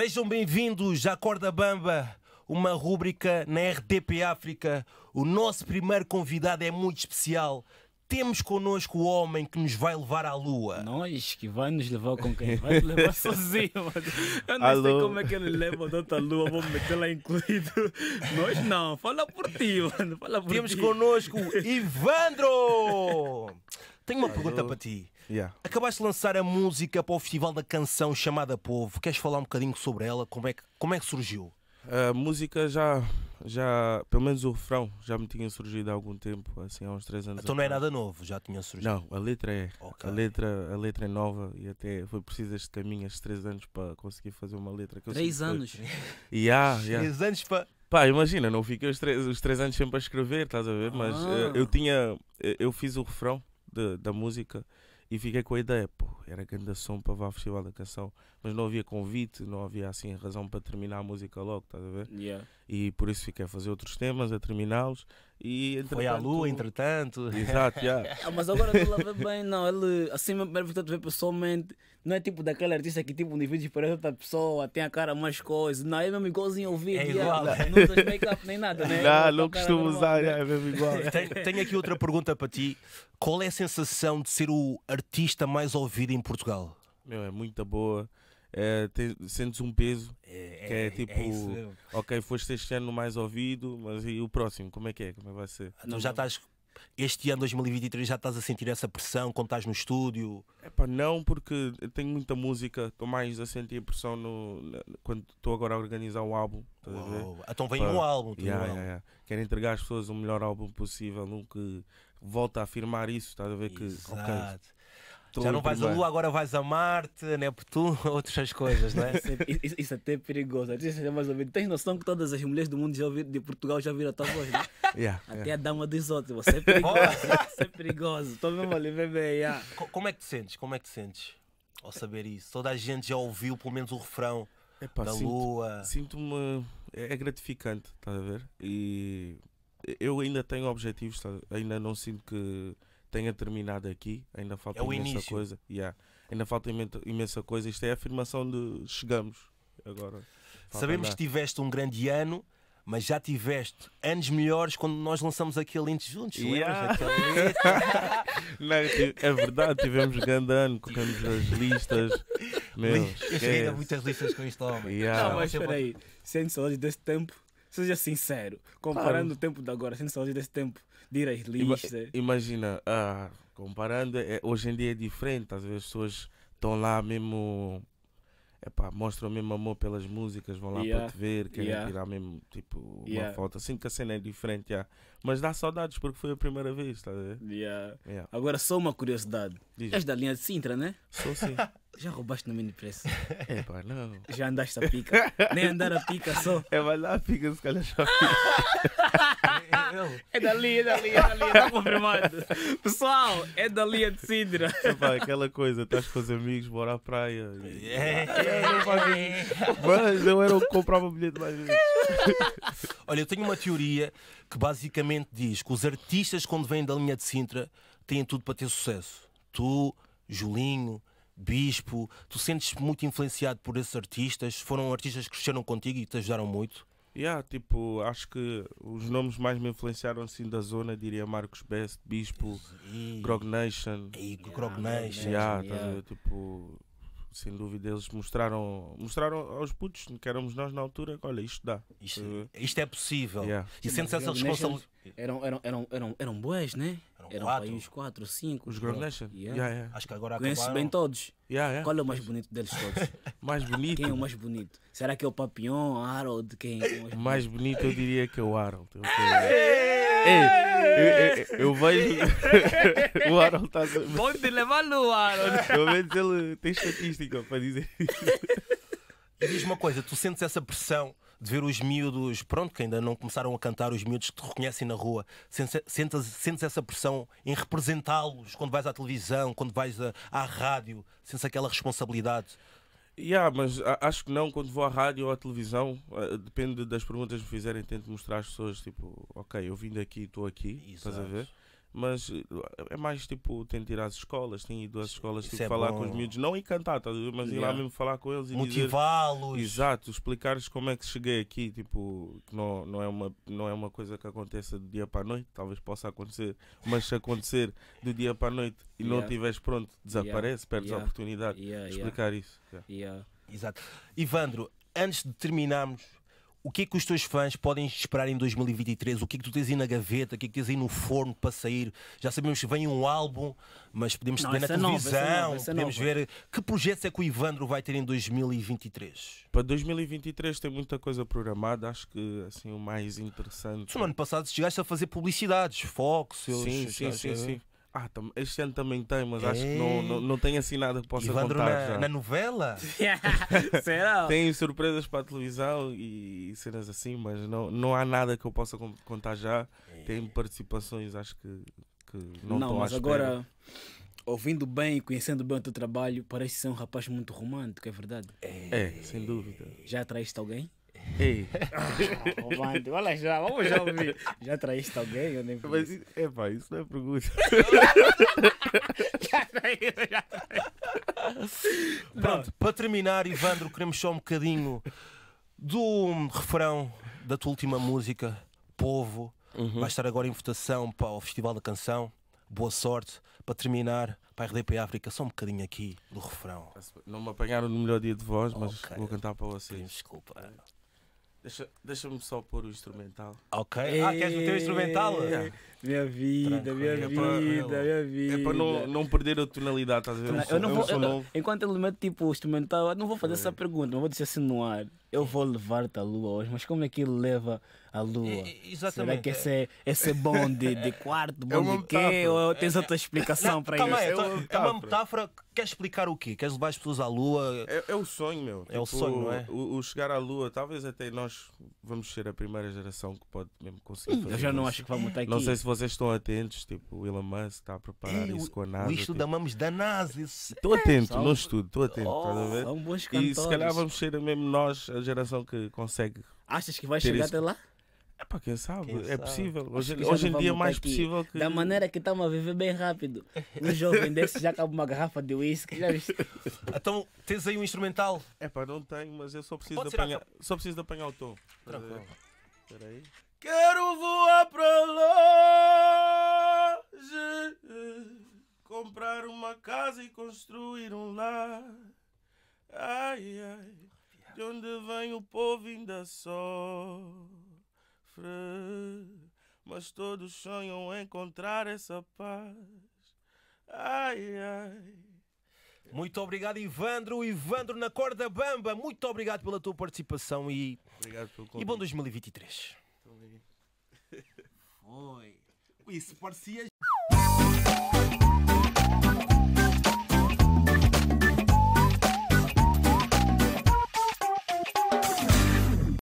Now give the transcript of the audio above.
Sejam bem-vindos à Corda Bamba, uma rúbrica na RDP África. O nosso primeiro convidado é muito especial. Temos connosco o homem que nos vai levar à lua. Nós que vai nos levar com quem? Vai levar sozinho. Eu não Alô. sei como é que ele leva tanto outra lua, vou meter lá incluído. Nós não, fala por ti, mano. Fala por Temos ti. connosco Ivandro! Tenho uma é, pergunta para ti. Yeah. Acabaste de lançar a música para o Festival da Canção chamada Povo. Queres falar um bocadinho sobre ela? Como é que, como é que surgiu? A música já, já, pelo menos o refrão, já me tinha surgido há algum tempo, assim, há uns três anos. Então não é nada novo, já tinha surgido? Não, a letra é. Okay. A, letra, a letra é nova e até foi preciso este caminho, estes três anos, para conseguir fazer uma letra. Que três anos? yeah, yeah. Três anos para. Pá, imagina, não fiquei os três, os três anos sempre a escrever, estás a ver? Mas ah. Eh, eu tinha. Eh, eu fiz o refrão da música e fiquei com a ideia, pô, era grande som para vá ao Festival da Canção, mas não havia convite, não havia assim razão para terminar a música logo, estás a ver? Yeah. E por isso fiquei a fazer outros temas, a terminá-los. E, Foi à lua, entretanto. Exato, yeah. mas agora não leva bem, não. Ele, assim, primeiro que tu vê pessoalmente, não é tipo daquele artista que tipo um indivíduo parece outra pessoa, tem a cara mais coisa. Não, é mesmo igualzinho ao é vídeo. É igual. Yeah. Não usas make-up nem nada, né? Não, não costumo usar, é mesmo igual. Tenho, tenho aqui outra pergunta para ti. Qual é a sensação de ser o artista mais ouvido em em Portugal? Meu, é muito boa. É, te, sentes um peso é, que é, é, é tipo, ok, foste este ano mais ouvido, mas e o próximo? Como é que é? Como é que vai ser? Ah, não, já estás este ano 2023 já estás a sentir essa pressão quando estás no estúdio? É pá, não, porque tenho muita música, estou mais a sentir a pressão no, quando estou agora a organizar o álbum. Então vem pá, um álbum, yeah, é? Yeah, yeah. Quero entregar às pessoas o melhor álbum possível, nunca volto a afirmar isso, estás a ver? Que, Okay, Tô já não vais a Lua, agora vais a Marte, Neptuno, outras coisas, né? isso, isso, isso é até é perigoso. mais Tens noção que todas as mulheres do mundo já ouvir de Portugal já viram a tua voz, né? Yeah, até yeah. a dama dos outros. Você é perigoso. você é perigoso. Estou mesmo ali, bebê. Yeah. Como é que te sentes? Como é que te sentes ao saber isso? Toda a gente já ouviu pelo menos o refrão da sinto, Lua. Sinto-me. É, é gratificante, estás a ver? E eu ainda tenho objetivos, tá? ainda não sinto que tenha terminado aqui. Ainda falta é imensa início. coisa. Yeah. Ainda falta imensa coisa. Isto é a afirmação de chegamos. Agora. Sabemos andar. que tiveste um grande ano mas já tiveste anos melhores quando nós lançamos aquele Intes Juntos. Yeah. Não, é, é verdade, tivemos grande ano, colocamos as listas. Meu, eu cheguei a muitas listas com isto. homem. Yeah. Não, mas espera aí, sente saudades desse tempo. Seja sincero, comparando claro. o tempo de agora, sente saudades desse tempo ir às listas. Imagina, ah, comparando, é, hoje em dia é diferente, às vezes as pessoas estão lá mesmo. Epá, mostram mesmo amor pelas músicas, vão lá yeah. para te ver, querem yeah. tirar mesmo tipo yeah. uma foto. Assim que a cena é diferente, yeah. mas dá saudades porque foi a primeira vez, tá a ver? Agora só uma curiosidade. Diz. És da linha de Sintra, né? Sou sim. Já roubaste no mini preço. É, pá, não. Já andaste a pica. Nem andar a pica só. É, vai lá a pica, se calhar já é, é dali, é dali, é dali, está confirmado. Pessoal, é dali a de Sidra. Epá, é, aquela coisa, estás com os amigos, bora à praia. É, é, Mas eu era o que comprava bilhete mais vezes. Olha, eu tenho uma teoria que basicamente diz que os artistas, quando vêm da linha de Sintra, têm tudo para ter sucesso. Tu, Julinho, Bispo, tu sentes muito influenciado por esses artistas? Foram artistas que cresceram contigo e te ajudaram muito? Yeah, tipo, acho que os nomes mais me influenciaram assim da zona, diria Marcos Best, Bispo, e... Grog Nation. E Grog Nation. Yeah, yeah. tipo, sem dúvida eles mostraram, mostraram aos putos que éramos nós na altura olha, isto dá. Isto, isto é possível. Yeah. E sentes essa responsabilidade. Eram, eram, eram, eram, eram boas, né? Eram, Eram quatro. Aí, quatro, cinco. Os Gorlecha? Yeah. Yeah, yeah. Acho que agora Conheço acabaram. bem todos. Qual é o mais bonito deles todos? mais bonito? Quem é o mais bonito? Será que é o Papillon, Harold? Quem é o mais, mais bonito? eu diria que é o Harold. Eu, eu, eu, eu vejo. o Harold está. Pode levar o Harold. Pelo menos ele tem estatística para dizer isso. E diz uma coisa, tu sentes essa pressão de ver os miúdos, pronto, que ainda não começaram a cantar, os miúdos que te reconhecem na rua, sentes, sentes, essa pressão em representá-los quando vais à televisão, quando vais à rádio, sentes aquela responsabilidade? Yeah, mas acho que não, quando vou à rádio ou à televisão, eh, depende das perguntas que me fizerem, tento mostrar às pessoas, tipo, ok, eu vim daqui, estou aqui, Exato. estás a ver? mas eh, é mais tipo tem de ir às escolas, tem ido às escolas tipo, é falar bom. com os miúdos, não encantar, tá, mas yeah. ir lá mesmo falar com eles e motivá-los. Exato, explicar-lhes como é que cheguei aqui, tipo, que não, não, é uma, não é uma coisa que aconteça do dia para a noite, talvez possa acontecer, mas se acontecer do dia para a noite e yeah. não estiveres pronto, desaparece, yeah. perdes a oportunidade. de explicar isso. Exato. Ivandro, antes de terminarmos o que é que os teus fãs podem esperar em 2023? O que é que tu tens aí na gaveta? O que é que tens aí no forno para sair? Já sabemos que vem um álbum, mas podemos ver na é, é televisão, nova, é nova, podemos ver que projetos é que o Ivandro vai ter em 2023? Para 2023 tem muita coisa programada, acho que assim o mais interessante. no ano passado chegaste a fazer publicidades, Fox, sim, sim, sim, sim. Ah, tam, este ano também tem, mas acho que não, é. não, não tem assim nada que possa contar. Na, já. na novela? Será? Tem surpresas para a televisão e, e, cenas assim, mas não, não há nada que eu possa contar já. É. Tem participações, acho que, que não Não, mas agora, ouvindo bem e conhecendo bem o teu trabalho, parece ser um rapaz muito romântico, é verdade? É, é sem dúvida. Já atraíste alguém? Ei. Arrumando. Ah, então. Olha já, vamos já ouvir. Já traíste alguém? Eu nem Mas, é pá, isso não é pergunta. já traíste, já traíste. Pronto, para terminar, Ivandro, queremos só um bocadinho do refrão da tua última música, Povo. Uhum. Vai estar agora em votação para o Festival da Canção. Boa sorte. Para terminar, para a RDP África, só um bocadinho aqui do refrão. Não me apanharam no melhor dia de voz, mas vou cantar para vocês. Desculpa. Deixa-me deixa só pôr o instrumental. Ok. Ah, queres meter o instrumental? Yeah. Minha vida, minha é vida, pra, minha vida. É para não, não perder a tonalidade, estás a ver? Eu, não vou, eu, eu, enquanto ele mete tipo instrumental, eu não vou fazer é. essa pergunta, não vou dizer assim no ar. Eu vou levar-te à lua hoje, mas como é que ele leva à lua? É, exatamente. Será que esse é, esse é bom de, de quarto, é bom de quê? Ou tens outra explicação para isso? É, então, é, uma metáfora. quer Queres explicar o quê? Queres levar as pessoas à lua? É, é o sonho, meu. É tipo, o sonho, não é? O, o, chegar à lua, talvez até nós vamos ser a primeira geração que pode mesmo conseguir fazer. Eu já não isso. acho que vamos estar aqui. Não sei se vocês estão atentos, tipo, o Elon Musk está a preparar isso com a NASA. O estudamos tipo. da NASA. Estou é atento, São... não estudo, estou atento. Oh, a ver? São bons cantores. E se calhar vamos ser mesmo nós a geração que consegue. Achas que vai chegar isso. até lá? É para quem sabe, quem é sabe. possível. Hoje, hoje em dia é mais aqui. possível que. Da maneira que estamos a viver bem rápido. Um jovem desse já acaba uma garrafa de uísque. então, tens aí um instrumental? É pá, não tenho, mas eu só preciso, de apanhar, a... só preciso de apanhar o tom. Tranquilo. Peraí. Quero voar pra longe, comprar uma casa e construir um lar. Ai, ai, de onde vem o povo ainda sofre, mas todos sonham encontrar essa paz. Ai, ai. Muito obrigado, Ivandro. Ivandro na corda bamba. Muito obrigado pela tua participação e. Obrigado pelo convite. E bom 2023. Foi. Isso parecia.